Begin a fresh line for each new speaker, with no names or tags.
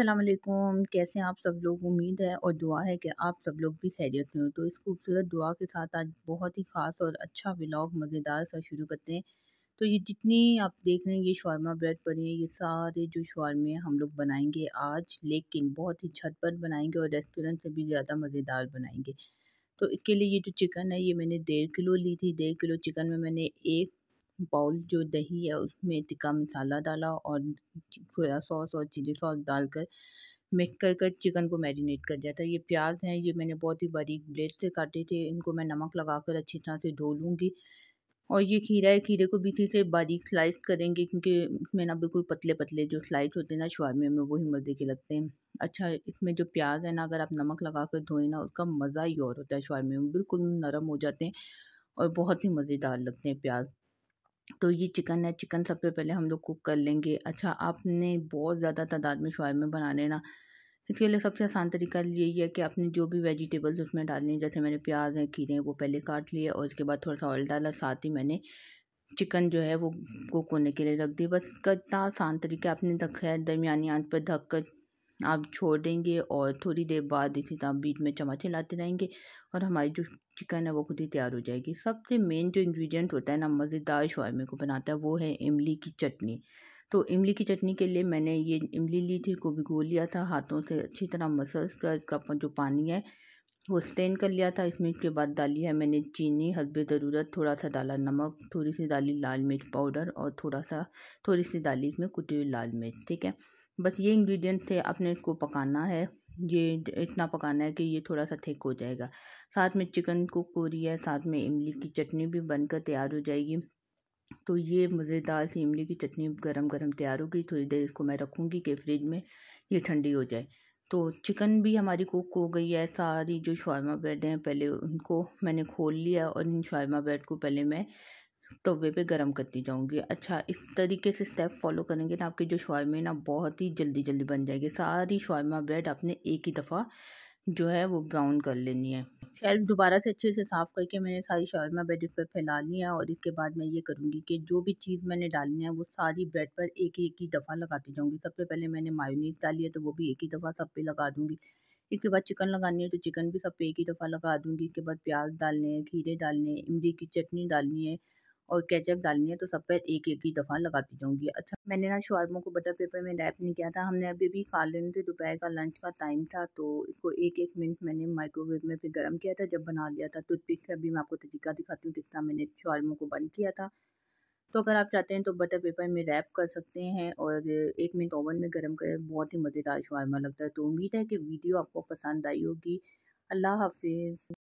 अल्लाम कैसे हैं आप सब लोग उम्मीद है और दुआ है कि आप सब लोग भी खैरियत में हो तो इस खूबसूरत दुआ के साथ आज बहुत ही ख़ास और अच्छा व्लॉग मज़ेदार सा शुरू करते हैं तो ये जितनी आप देख रहे हैं ये शौरमा ब्रेड पड़े हैं ये सारे जो शौरमे हम लोग बनाएंगे आज लेकिन बहुत ही छत पर बनाएंगे और रेस्टोरेंट से भी ज़्यादा मज़ेदार बनाएंगे तो इसके लिए ये जो चिकन है ये मैंने डेढ़ किलो ली थी डेढ़ किलो चिकन में मैंने एक बाउल जो दही है उसमें टिक्का मसाला डाला और सोया सॉस और चिली सॉस डालकर मिक्स कर कर चिकन को मैरिनेट कर दिया था ये प्याज हैं ये मैंने बहुत ही बारीक ब्लेड से काटे थे इनको मैं नमक लगा कर अच्छी तरह से धो लूँगी और ये खीरा है खीरे को भी इसी से बारीक स्लाइस करेंगे क्योंकि इसमें ना बिल्कुल पतले पतले जो स्लाइस होते हैं ना शवारमे में वही मज़े के लगते हैं अच्छा इसमें जो प्याज है ना अगर आप नमक लगा कर धोएं ना उसका मज़ा ही और होता है शवारमे में बिल्कुल नरम हो जाते हैं और बहुत ही मज़ेदार लगते हैं प्याज तो ये चिकन है चिकन सबसे पहले हम लोग कुक कर लेंगे अच्छा आपने बहुत ज़्यादा तादाद में में बना लेना इसके लिए सबसे आसान तरीका यही है कि आपने जो भी वेजिटेबल्स उसमें डालनी है जैसे मैंने प्याज हैं खीरे हैं वो पहले काट लिए और उसके बाद थोड़ा सा ऑयल डाला साथ ही मैंने चिकन जो है वो कुक होने के लिए रख दी बस इतना आसान तरीका आपने धक्का दरमिया आँच पर ढक कर आप छोड़ देंगे और थोड़ी देर बाद इसी तरह बीच में चम्मच हिलाते रहेंगे और हमारी जो चिकन है वो खुद ही तैयार हो जाएगी सबसे मेन जो इंग्रेडिएंट होता है ना मज़ेदार शवारमे को बनाता है वो है इमली की चटनी तो इमली की चटनी के लिए मैंने ये इमली ली थी को भिगो लिया था हाथों से अच्छी तरह मसल कर इसका जो पानी है वो स्टेन कर लिया था इसमें उसके बाद डाली है मैंने चीनी हसबे ज़रूरत थोड़ा सा डाला नमक थोड़ी सी डाली लाल मिर्च पाउडर और थोड़ा सा थोड़ी सी डाली इसमें कुटी हुई लाल मिर्च ठीक है बस ये इंग्रेडिएंट थे आपने इसको पकाना है ये इतना पकाना है कि ये थोड़ा सा थिक हो जाएगा साथ में चिकन कुक हो रही है साथ में इमली की चटनी भी बनकर तैयार हो जाएगी तो ये मज़ेदार सी इमली की चटनी गरम गरम तैयार होगी थोड़ी देर इसको मैं रखूँगी कि फ्रिज में ये ठंडी हो जाए तो चिकन भी हमारी कुक हो गई है सारी जो शवरमा ब्रेड हैं पहले उनको मैंने खोल लिया और इन शवरमा ब्रेड को पहले मैं तवे तो पे गरम करती जाऊँगी अच्छा इस तरीके से स्टेप फॉलो करेंगे ना आपके जो शॉर्मे ना बहुत ही जल्दी जल्दी बन जाएगी सारी शॉर्मा ब्रेड आपने एक ही दफ़ा जो है वो ब्राउन कर लेनी है शायद दोबारा से अच्छे से साफ़ करके मैंने सारी शॉर्मा ब्रेड इस पर फैला ली है और इसके बाद मैं ये करूँगी कि जो भी चीज़ मैंने डालनी है वो सारी ब्रेड पर एक एक ही दफ़ा लगाती जाऊँगी सबसे पहले मैंने मायोनीज डाली है तो वो भी एक ही दफ़ा सब पे लगा दूँगी इसके बाद चिकन लगानी है तो चिकन भी सब पे एक ही दफ़ा लगा दूँगी इसके बाद प्याज डालने हैं खीरे डालने हैं इमली की चटनी डालनी है और केचप डालनी है तो सब पर एक एक ही दफ़ा लगाती जाऊँगी अच्छा मैंने ना शवारमों को बटर पेपर में रैप नहीं किया था हमने अभी भी खा लेने थे दोपहर का लंच का टाइम था तो इसको एक एक मिनट मैंने माइक्रोवेव में फिर गर्म किया था जब बना लिया था टूथपिक से अभी मैं आपको तरीका दिखाती हूँ किस तरह मैंने शवारमों को बंद किया था तो अगर आप चाहते हैं तो बटर पेपर में रैप कर सकते हैं और एक मिनट ओवन में गर्म करें बहुत ही मज़ेदार शवारमा लगता है तो उम्मीद है कि वीडियो आपको पसंद आई होगी अल्लाह हाफिज़